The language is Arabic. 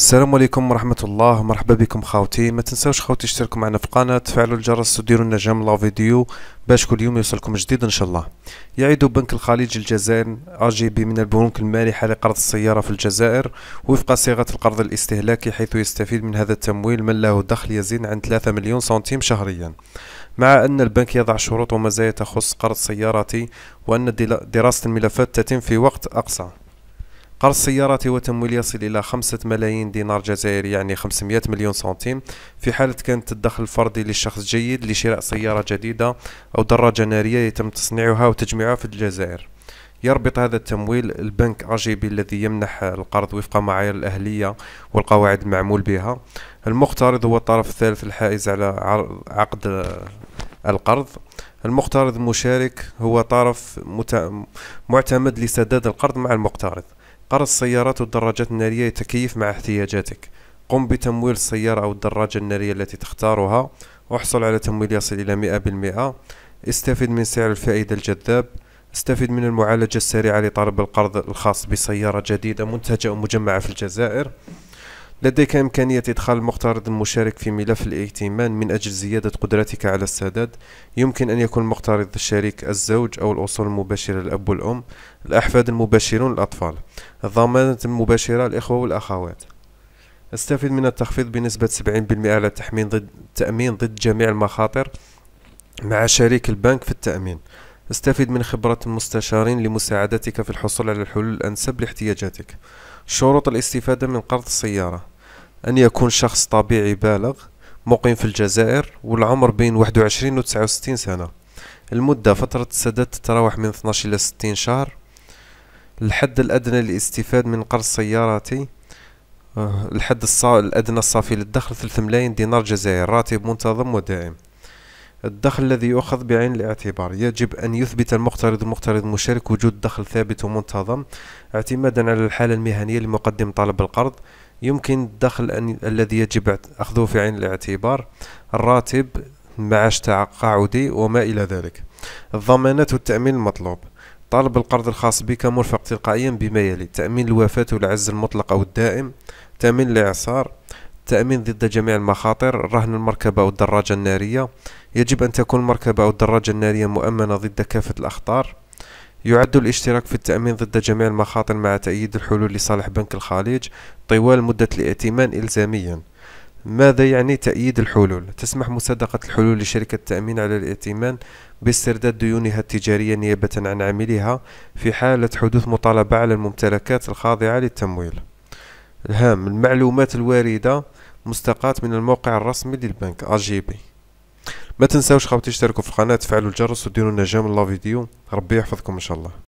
السلام عليكم ورحمة الله مرحبا بكم خاوتي ما تنساوش خاوتي اشتركوا معنا في القناة تفعلوا الجرس وديروا لنا جام فيديو باش كل يوم يوصلكم جديد ان شاء الله يعيد بنك الخليج الجزائر اجي بي من البنوك المالحة لقرض السيارة في الجزائر وفق صيغة القرض الاستهلاكي حيث يستفيد من هذا التمويل من له دخل يزيد عن 3 مليون سنتيم شهريا مع أن البنك يضع شروط ومزايا تخص قرض سيارتي وأن دراسة الملفات تتم في وقت أقصى قرض هو وتمويل يصل إلى خمسة ملايين دينار جزائري يعني 500 مليون سنتيم في حالة كانت الدخل الفردي للشخص جيد لشراء سيارة جديدة أو دراجة نارية يتم تصنيعها وتجميعها في الجزائر يربط هذا التمويل البنك اجيبي الذي يمنح القرض وفق معايير الاهليه والقواعد المعمول بها المقترض هو الطرف الثالث الحائز على عقد القرض المقترض المشارك هو طرف معتمد لسداد القرض مع المقترض قرض السيارات والدراجات النارية يتكيف مع احتياجاتك قم بتمويل السيارة أو الدراجة النارية التي تختارها واحصل على تمويل يصل إلى مئة بالمئة استفد من سعر الفائدة الجذاب استفد من المعالجة السريعة لطلب القرض الخاص بسيارة جديدة منتجة أو مجمعة في الجزائر لديك إمكانية إدخال المقترض المشارك في ملف الائتمان من أجل زيادة قدرتك على السداد يمكن أن يكون المقترض الشريك الزوج أو الأصول المباشرة الأب والأم الأحفاد المباشرون الأطفال الضمانة المباشرة الإخوة والأخوات استفد من التخفيض بنسبة 70% على التأمين ضد التأمين ضد جميع المخاطر مع شريك البنك في التأمين استفد من خبرة المستشارين لمساعدتك في الحصول على الحلول الأنسب لاحتياجاتك شروط الاستفادة من قرض السيارة أن يكون شخص طبيعي بالغ مقيم في الجزائر والعمر بين 21 و 69 سنة المدة فترة السداد تتراوح من 12 إلى 60 شهر الحد الأدنى للاستفادة من قرض سيارتي آه، الحد الأدنى الصافي للدخل 3 ملايين دينار جزائري راتب منتظم ودائم الدخل الذي يؤخذ بعين الاعتبار يجب أن يثبت المقترض المقترض المشارك وجود دخل ثابت ومنتظم اعتمادا على الحالة المهنية لمقدم طلب القرض يمكن الدخل أن الذي يجب أخذه في عين الاعتبار الراتب معاش تقاعدي وما إلى ذلك الضمانات والتأمين المطلوب طالب القرض الخاص بك مرفق تلقائيا بما يلي تأمين الوفاة والعز المطلق أو الدائم تأمين الإعصار التأمين ضد جميع المخاطر رهن المركبة أو الدراجة النارية يجب أن تكون المركبة أو الدراجة النارية مؤمنة ضد كافة الأخطار يعد الاشتراك في التأمين ضد جميع المخاطر مع تأييد الحلول لصالح بنك الخليج طوال مدة الائتمان إلزاميا ماذا يعني تأييد الحلول؟ تسمح مصادقة الحلول لشركة التأمين على الائتمان باسترداد ديونها التجارية نيابة عن عاملها في حالة حدوث مطالبة على الممتلكات الخاضعة للتمويل الهام المعلومات الواردة مستقاة من الموقع الرسمي للبنك أجيبي ما تنساوش خاوتي تشتركوا في القناه تفعلوا الجرس وديروا لنا جيم لا فيديو ربي يحفظكم ان شاء الله